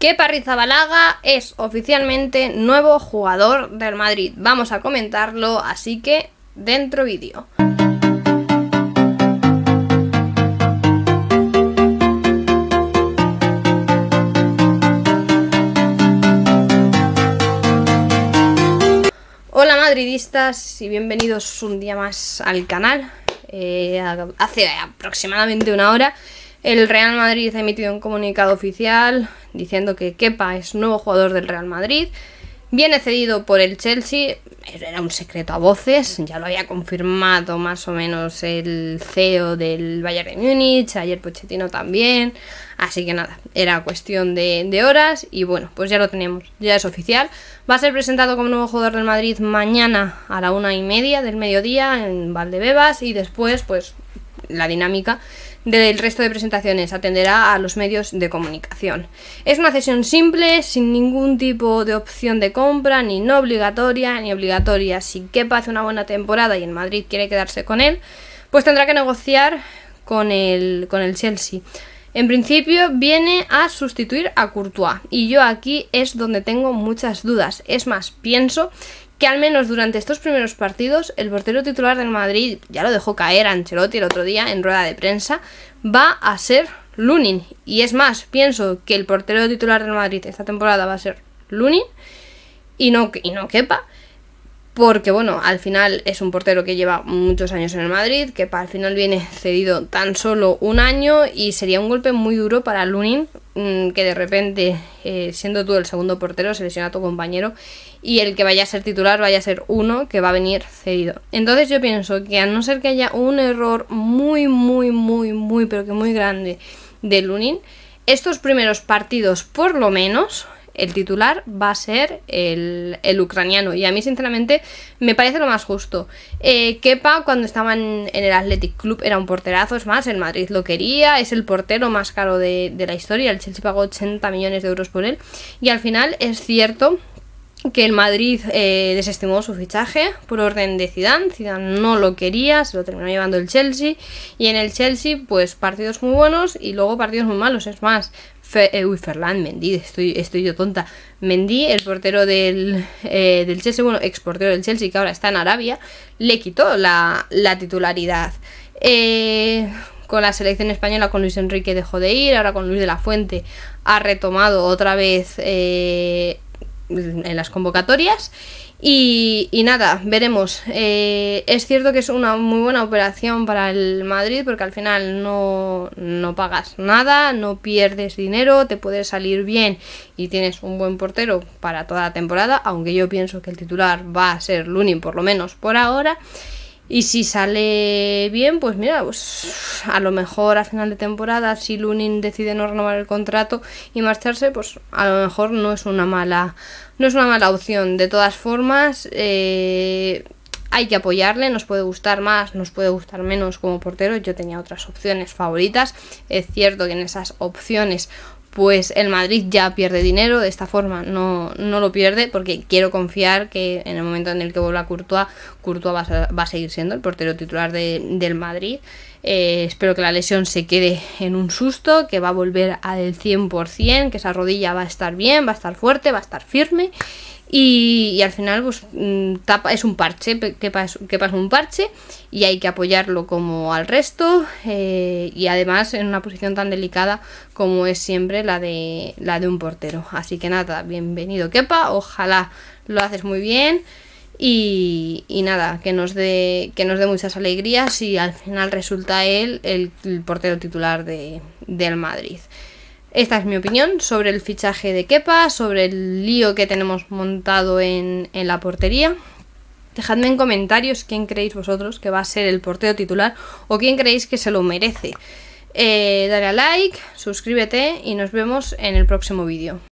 que Parrizabalaga es oficialmente nuevo jugador del Madrid. Vamos a comentarlo, así que dentro vídeo. Hola madridistas y bienvenidos un día más al canal. Eh, hace aproximadamente una hora el Real Madrid ha emitido un comunicado oficial diciendo que Kepa es nuevo jugador del Real Madrid. Viene cedido por el Chelsea, era un secreto a voces, ya lo había confirmado más o menos el CEO del Bayern de Múnich, ayer Pochettino también, así que nada, era cuestión de, horas y bueno, pues ya lo tenemos, ya es oficial. Va a ser presentado como nuevo jugador del Madrid mañana a la una y media del mediodía en Valdebebas y después pues la dinámica del resto de presentaciones, atenderá a los medios de comunicación. Es una cesión simple, sin ningún tipo de opción de compra, ni no obligatoria, ni obligatoria. Si Kepa hace una buena temporada y en Madrid quiere quedarse con él, pues tendrá que negociar con el, con el Chelsea. En principio viene a sustituir a Courtois y yo aquí es donde tengo muchas dudas. Es más, pienso que al menos durante estos primeros partidos el portero titular del Madrid, ya lo dejó caer Ancelotti el otro día en rueda de prensa, va a ser Lunin. Y es más, pienso que el portero titular del Madrid esta temporada va a ser Lunin y no, y no porque bueno, al final es un portero que lleva muchos años en el Madrid, que para el final viene cedido tan solo un año y sería un golpe muy duro para Lunin, mm, que de repente, eh, siendo tú el segundo portero, selecciona a tu compañero y el que vaya a ser titular vaya a ser uno que va a venir cedido. Entonces yo pienso que a no ser que haya un error muy, muy, muy, muy, pero que muy grande de Lunin, estos primeros partidos por lo menos el titular va a ser el, ucraniano. Y a mí, sinceramente, me parece lo más justo. Eh, Kepa, cuando estaba en, el Athletic Club, era un porterazo. Es más, el Madrid lo quería. Es el portero más caro de, la historia. El Chelsea pagó 80 millones de euros por él. Y al final, es cierto que el Madrid eh, desestimó su fichaje por orden de Zidane, Zidane no lo quería, se lo terminó llevando el Chelsea y en el Chelsea pues partidos muy buenos y luego partidos muy malos, es más, eh, uy, Ferland, Mendy, estoy, estoy yo tonta. Mendy, el portero del, eh, del Chelsea, bueno, ex del Chelsea, que ahora está en Arabia, le quitó la, titularidad. Eh, con la selección española, con Luis Enrique dejó de ir, ahora con Luis de la Fuente ha retomado otra vez en las convocatorias y, nada, veremos. Eh, es cierto que es una muy buena operación para el Madrid porque al final no, pagas nada, no pierdes dinero, te puedes salir bien y tienes un buen portero para toda la temporada, aunque yo pienso que el titular va a ser Lunin por lo menos por ahora. Y si sale bien, pues mira, pues a lo mejor a final de temporada, si Lunin decide no renovar el contrato y marcharse, pues a lo mejor no es una mala, no es una mala opción. De todas formas, eh, hay que apoyarle, nos puede gustar más, nos puede gustar menos como portero. Yo tenía otras opciones favoritas. Es cierto que en esas opciones pues el Madrid ya pierde dinero de esta forma, no, no lo pierde porque quiero confiar que en el momento en el que vuelva Courtois, Courtois va a, seguir siendo el portero titular del Madrid. Eh, espero que la lesión se quede en un susto, que va a volver al 100%, que esa rodilla va a estar bien, va a estar fuerte, va a estar firme y, al final pues mm, es un parche, que pasa, un parche y hay que apoyarlo como al resto eh, y además en una posición tan delicada como es siempre la de, la de un portero. Así que nada, bienvenido Kepa, ojalá lo haces muy bien y, nada, que nos dé que nos muchas alegrías y al final resulta él el, portero titular de, del Madrid. Esta es mi opinión sobre el fichaje de Kepa, sobre el lío que tenemos montado en, la portería. Dejadme en comentarios quién creéis vosotros que va a ser el portero titular o quién creéis que se lo merece. Eh, dale a like, suscríbete y nos vemos en el próximo vídeo.